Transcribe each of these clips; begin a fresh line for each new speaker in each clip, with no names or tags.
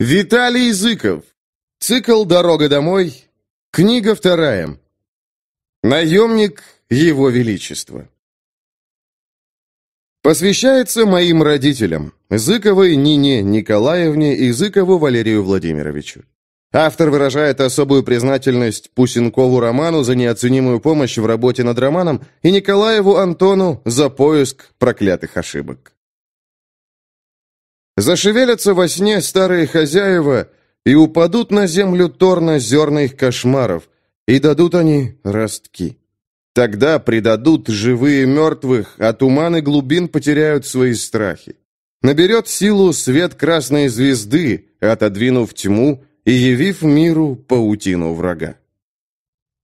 Виталий Зыков. Цикл «Дорога домой». Книга вторая. Наемник Его Величества. Посвящается моим родителям, Зыковой Нине Николаевне и Зыкову Валерию Владимировичу. Автор выражает особую признательность Пусенкову Роману за неоценимую помощь в работе над романом и Николаеву Антону за поиск проклятых ошибок. Зашевелятся во сне старые хозяева и упадут на землю торна зерна их кошмаров, и дадут они ростки. Тогда предадут живые мертвых, а туманы глубин потеряют свои страхи. Наберет силу свет красной звезды, отодвинув тьму и явив миру паутину врага.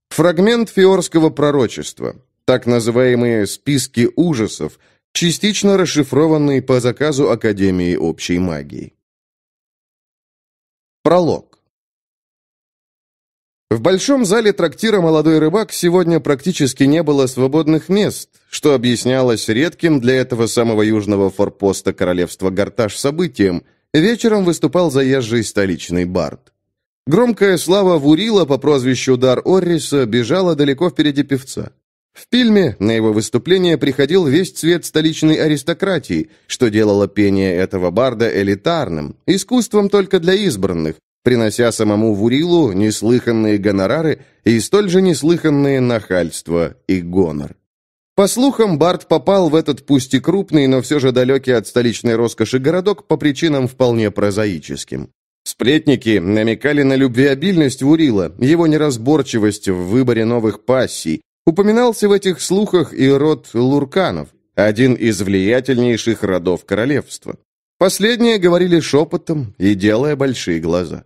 Фрагмент фиорского пророчества, так называемые «списки ужасов», частично расшифрованный по заказу Академии общей магии. Пролог. В большом зале трактира «Молодой рыбак» сегодня практически не было свободных мест, что объяснялось редким для этого самого южного форпоста королевства Гарташ событием. Вечером выступал заезжий столичный бард. Громкая слава Вурила по прозвищу Дар Орриса бежала далеко впереди певца. В фильме на его выступление приходил весь цвет столичной аристократии, что делало пение этого барда элитарным, искусством только для избранных, принося самому Вурилу неслыханные гонорары и столь же неслыханные нахальство и гонор. По слухам, Барт попал в этот пусть и крупный, но все же далекий от столичной роскоши городок по причинам вполне прозаическим. Сплетники намекали на любвеобильность Вурила, его неразборчивость в выборе новых пассий, Упоминался в этих слухах и род Лурканов, один из влиятельнейших родов королевства. Последние говорили шепотом и делая большие глаза.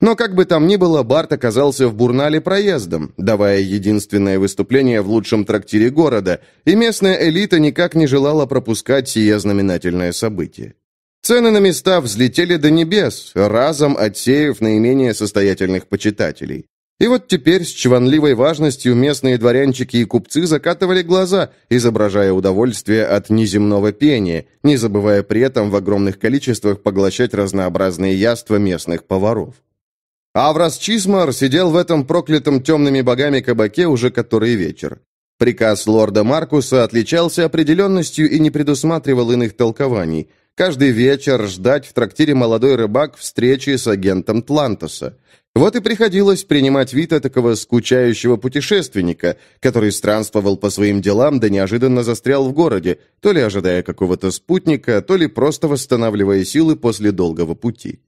Но как бы там ни было, Барт оказался в Бурнале проездом, давая единственное выступление в лучшем трактире города, и местная элита никак не желала пропускать сие знаменательное событие. Цены на места взлетели до небес, разом отсеяв наименее состоятельных почитателей. И вот теперь с чванливой важностью местные дворянчики и купцы закатывали глаза, изображая удовольствие от неземного пения, не забывая при этом в огромных количествах поглощать разнообразные яства местных поваров. А Аврас Чисмар сидел в этом проклятом темными богами кабаке уже который вечер. Приказ лорда Маркуса отличался определенностью и не предусматривал иных толкований – каждый вечер ждать в трактире молодой рыбак встречи с агентом Тлантоса. Вот и приходилось принимать вид такого скучающего путешественника, который странствовал по своим делам, да неожиданно застрял в городе, то ли ожидая какого-то спутника, то ли просто восстанавливая силы после долгого пути.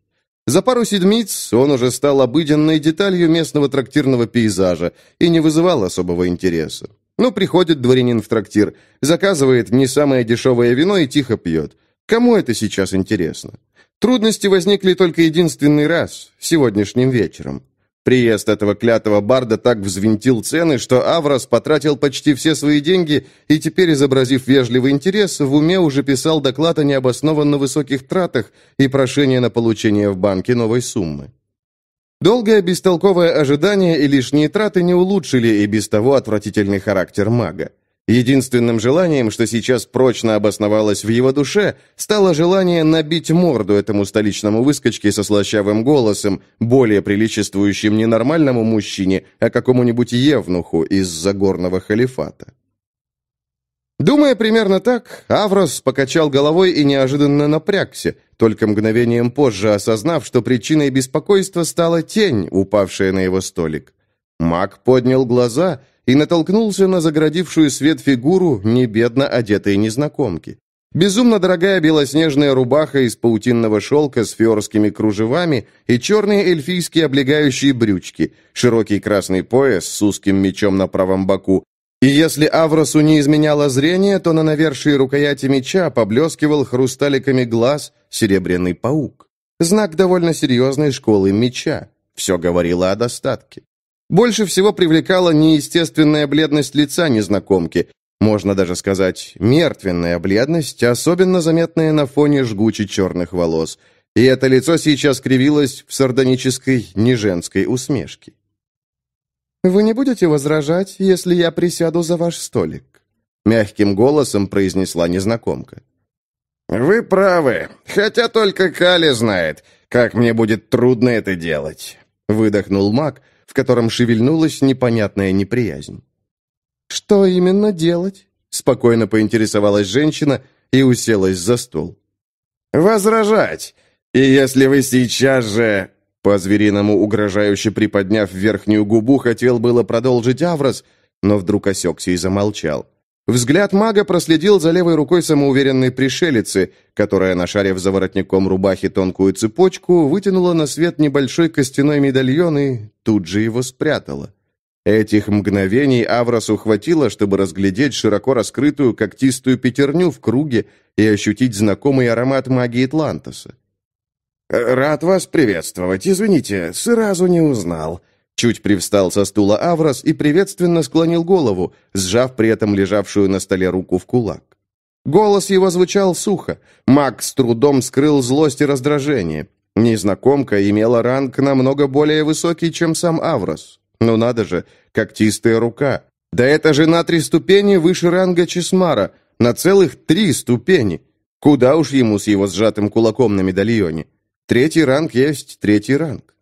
За пару седмиц он уже стал обыденной деталью местного трактирного пейзажа и не вызывал особого интереса. Ну, приходит дворянин в трактир, заказывает не самое дешевое вино и тихо пьет – Кому это сейчас интересно? Трудности возникли только единственный раз, сегодняшним вечером. Приезд этого клятого барда так взвинтил цены, что Аврос потратил почти все свои деньги и теперь, изобразив вежливый интерес, в уме уже писал доклад о необоснованно высоких тратах и прошение на получение в банке новой суммы. Долгое бестолковое ожидание и лишние траты не улучшили и без того отвратительный характер мага. Единственным желанием, что сейчас прочно обосновалось в его душе, стало желание набить морду этому столичному выскочке со слащавым голосом, более приличествующим не нормальному мужчине, а какому-нибудь евнуху из загорного халифата. Думая примерно так, Аврос покачал головой и неожиданно напрягся, только мгновением позже осознав, что причиной беспокойства стала тень, упавшая на его столик. Маг поднял глаза — и натолкнулся на заградившую свет фигуру небедно одетой незнакомки. Безумно дорогая белоснежная рубаха из паутинного шелка с фиорскими кружевами и черные эльфийские облегающие брючки, широкий красный пояс с узким мечом на правом боку. И если Авросу не изменяло зрение, то на навершии рукояти меча поблескивал хрусталиками глаз серебряный паук. Знак довольно серьезной школы меча. Все говорило о достатке. Больше всего привлекала неестественная бледность лица незнакомки, можно даже сказать, мертвенная бледность, особенно заметная на фоне жгучи черных волос. И это лицо сейчас кривилось в сардонической, неженской усмешке. «Вы не будете возражать, если я присяду за ваш столик?» Мягким голосом произнесла незнакомка. «Вы правы, хотя только Кали знает, как мне будет трудно это делать», — выдохнул маг, — котором шевельнулась непонятная неприязнь. «Что именно делать?» – спокойно поинтересовалась женщина и уселась за стол. «Возражать! И если вы сейчас же...» По-звериному угрожающе приподняв верхнюю губу, хотел было продолжить Аврос, но вдруг осекся и замолчал. Взгляд мага проследил за левой рукой самоуверенной пришелицы, которая, нашарив за воротником рубахи тонкую цепочку, вытянула на свет небольшой костяной медальон и тут же его спрятала. Этих мгновений Авросу хватило, чтобы разглядеть широко раскрытую когтистую пятерню в круге и ощутить знакомый аромат магии Атлантоса. «Рад вас приветствовать. Извините, сразу не узнал. Чуть привстал со стула Аврос и приветственно склонил голову, сжав при этом лежавшую на столе руку в кулак. Голос его звучал сухо. Маг с трудом скрыл злость и раздражение. Незнакомка имела ранг намного более высокий, чем сам Аврос. Ну надо же, когтистая рука. Да это же на три ступени выше ранга Чесмара. На целых три ступени. Куда уж ему с его сжатым кулаком на медальоне. Третий ранг есть третий ранг.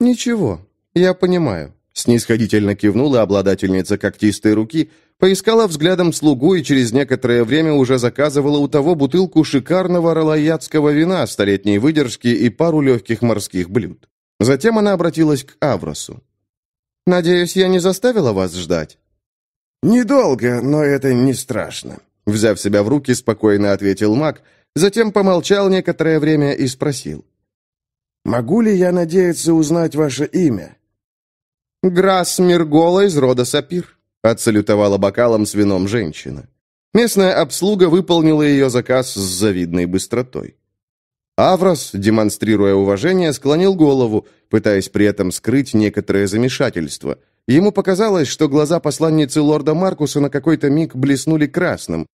«Ничего», «Я понимаю», — снисходительно кивнула обладательница когтистой руки, поискала взглядом слугу и через некоторое время уже заказывала у того бутылку шикарного ралаятского вина столетней выдержки и пару легких морских блюд. Затем она обратилась к Авросу. «Надеюсь, я не заставила вас ждать?» «Недолго, но это не страшно», — взяв себя в руки, спокойно ответил маг, затем помолчал некоторое время и спросил. «Могу ли я надеяться узнать ваше имя?» «Грас Миргола из рода Сапир», — отсалютовала бокалом с вином женщина. Местная обслуга выполнила ее заказ с завидной быстротой. Аврос, демонстрируя уважение, склонил голову, пытаясь при этом скрыть некоторое замешательство. Ему показалось, что глаза посланницы лорда Маркуса на какой-то миг блеснули красным.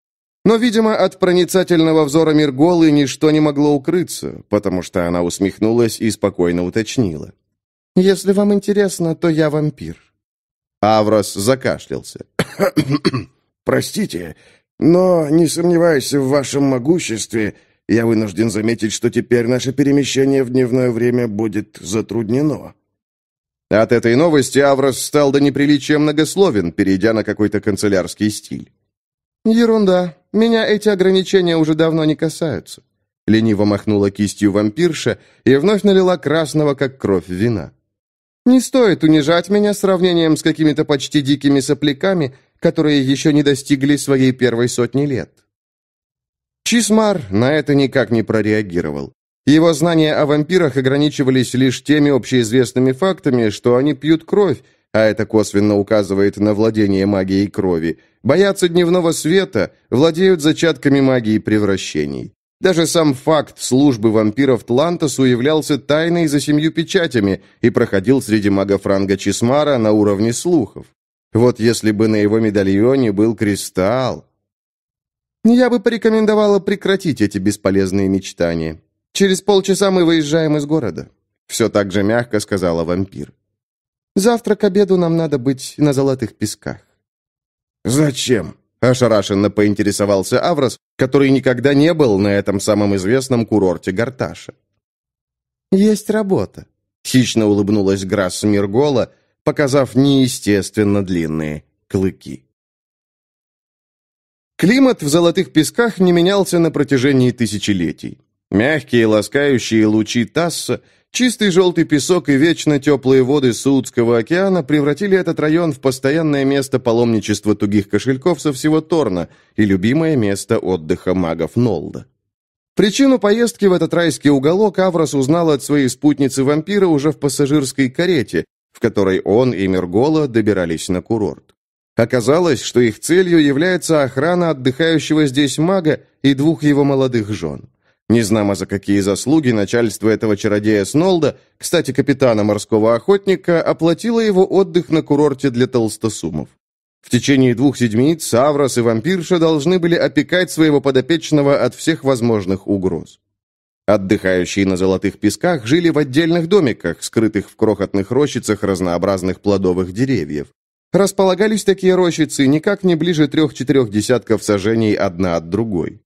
Но, видимо, от проницательного взора Мирголы ничто не могло укрыться, потому что она усмехнулась и спокойно уточнила. Если вам интересно, то я вампир». Аврос закашлялся. «Простите, но, не сомневаясь в вашем могуществе, я вынужден заметить, что теперь наше перемещение в дневное время будет затруднено». От этой новости Аврос стал до неприличия многословен, перейдя на какой-то канцелярский стиль. «Ерунда. Меня эти ограничения уже давно не касаются». Лениво махнула кистью вампирша и вновь налила красного, как кровь, вина. Не стоит унижать меня сравнением с какими-то почти дикими сопляками, которые еще не достигли своей первой сотни лет. Чисмар на это никак не прореагировал. Его знания о вампирах ограничивались лишь теми общеизвестными фактами, что они пьют кровь, а это косвенно указывает на владение магией крови, боятся дневного света, владеют зачатками магии превращений. Даже сам факт службы вампиров Тлантосу являлся тайной за семью печатями и проходил среди мага Франга Чисмара на уровне слухов. Вот если бы на его медальоне был кристалл... Я бы порекомендовала прекратить эти бесполезные мечтания. Через полчаса мы выезжаем из города. Все так же мягко сказала вампир. Завтра к обеду нам надо быть на золотых песках. Зачем? Ошарашенно поинтересовался Аврос, который никогда не был на этом самом известном курорте Гарташа. «Есть работа», — хищно улыбнулась Грасс Миргола, показав неестественно длинные клыки. Климат в Золотых Песках не менялся на протяжении тысячелетий. Мягкие ласкающие лучи Тасса — Чистый желтый песок и вечно теплые воды Суудского океана превратили этот район в постоянное место паломничества тугих кошельков со всего Торна и любимое место отдыха магов Нолда. Причину поездки в этот райский уголок Аврос узнал от своей спутницы-вампира уже в пассажирской карете, в которой он и Мергола добирались на курорт. Оказалось, что их целью является охрана отдыхающего здесь мага и двух его молодых жен. Незнамо а за какие заслуги начальство этого чародея Снолда, кстати, капитана морского охотника, оплатило его отдых на курорте для толстосумов. В течение двух седмиц Саврас и вампирша должны были опекать своего подопечного от всех возможных угроз. Отдыхающие на золотых песках жили в отдельных домиках, скрытых в крохотных рощицах разнообразных плодовых деревьев. Располагались такие рощицы никак не ближе трех-четырех десятков сажений одна от другой.